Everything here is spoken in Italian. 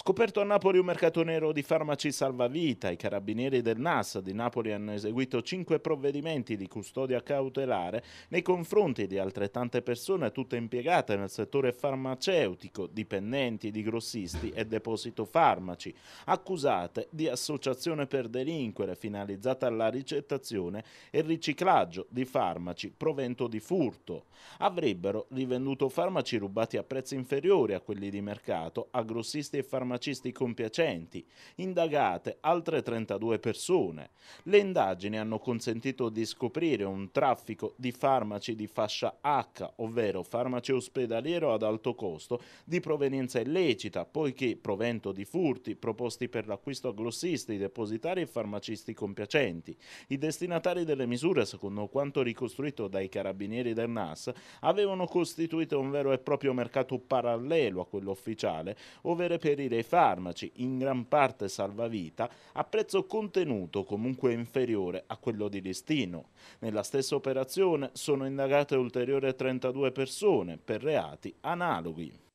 Scoperto a Napoli un mercato nero di farmaci salvavita, i carabinieri del NAS di Napoli hanno eseguito cinque provvedimenti di custodia cautelare nei confronti di altrettante persone tutte impiegate nel settore farmaceutico, dipendenti di grossisti e deposito farmaci, accusate di associazione per delinquere finalizzata alla ricettazione e riciclaggio di farmaci provento di furto. Avrebbero rivenduto farmaci rubati a prezzi inferiori a quelli di mercato a grossisti e farmaci farmacisti compiacenti, indagate altre 32 persone. Le indagini hanno consentito di scoprire un traffico di farmaci di fascia H, ovvero farmaci ospedaliero ad alto costo, di provenienza illecita, poiché provento di furti proposti per l'acquisto a glossisti, depositari e farmacisti compiacenti. I destinatari delle misure, secondo quanto ricostruito dai carabinieri del NAS, avevano costituito un vero e proprio mercato parallelo a quello ufficiale, ovvero per reperire dei farmaci, in gran parte salvavita, a prezzo contenuto comunque inferiore a quello di listino. Nella stessa operazione sono indagate ulteriori 32 persone per reati analoghi.